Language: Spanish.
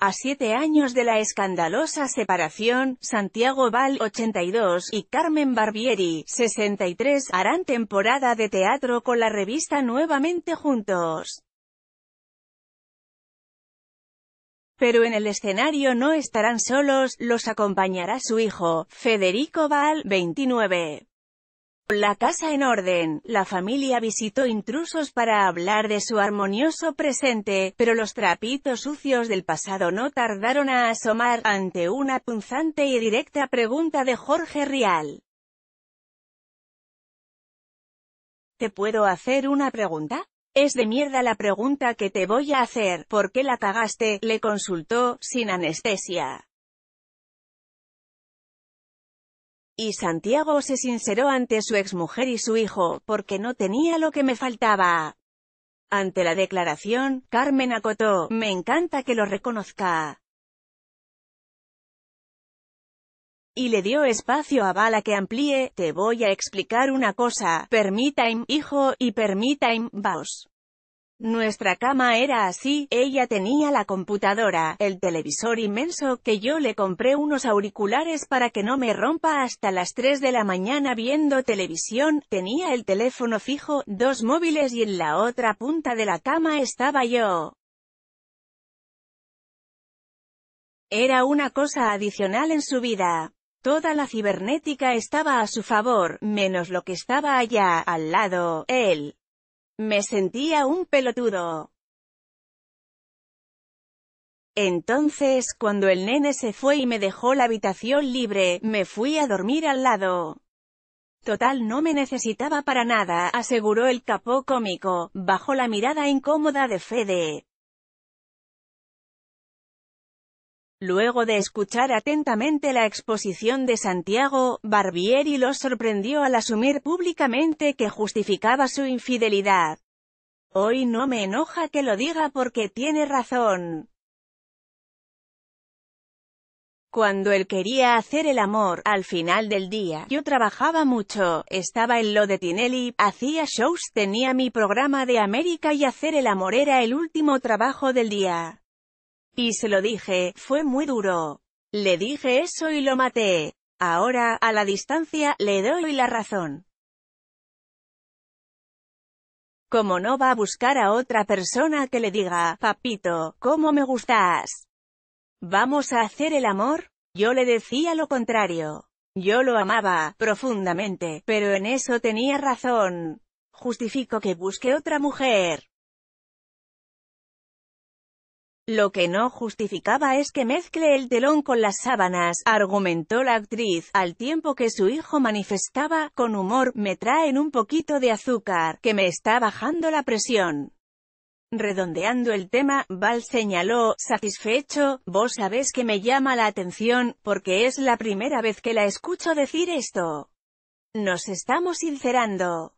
A siete años de la escandalosa separación, Santiago Val, 82, y Carmen Barbieri, 63, harán temporada de teatro con la revista nuevamente juntos. Pero en el escenario no estarán solos, los acompañará su hijo, Federico Val, 29. La casa en orden, la familia visitó intrusos para hablar de su armonioso presente, pero los trapitos sucios del pasado no tardaron a asomar, ante una punzante y directa pregunta de Jorge Rial. ¿Te puedo hacer una pregunta? Es de mierda la pregunta que te voy a hacer, ¿por qué la cagaste? le consultó, sin anestesia. Y Santiago se sinceró ante su exmujer y su hijo, porque no tenía lo que me faltaba. Ante la declaración, Carmen acotó, me encanta que lo reconozca. y le dio espacio a Bala que amplíe, te voy a explicar una cosa, permítame, hijo, y permítame, vaos. Nuestra cama era así, ella tenía la computadora, el televisor inmenso, que yo le compré unos auriculares para que no me rompa hasta las 3 de la mañana viendo televisión, tenía el teléfono fijo, dos móviles y en la otra punta de la cama estaba yo. Era una cosa adicional en su vida. Toda la cibernética estaba a su favor, menos lo que estaba allá, al lado, él. Me sentía un pelotudo. Entonces, cuando el nene se fue y me dejó la habitación libre, me fui a dormir al lado. Total no me necesitaba para nada, aseguró el capó cómico, bajo la mirada incómoda de Fede. Luego de escuchar atentamente la exposición de Santiago, Barbieri lo sorprendió al asumir públicamente que justificaba su infidelidad. Hoy no me enoja que lo diga porque tiene razón. Cuando él quería hacer el amor, al final del día, yo trabajaba mucho, estaba en lo de Tinelli, hacía shows, tenía mi programa de América y hacer el amor era el último trabajo del día. Y se lo dije, fue muy duro. Le dije eso y lo maté. Ahora, a la distancia, le doy la razón. Como no va a buscar a otra persona que le diga, papito, ¿cómo me gustas? ¿Vamos a hacer el amor? Yo le decía lo contrario. Yo lo amaba, profundamente, pero en eso tenía razón. Justifico que busque otra mujer. Lo que no justificaba es que mezcle el telón con las sábanas, argumentó la actriz, al tiempo que su hijo manifestaba, con humor, me traen un poquito de azúcar, que me está bajando la presión. Redondeando el tema, Val señaló, satisfecho, vos sabés que me llama la atención, porque es la primera vez que la escucho decir esto. Nos estamos sincerando.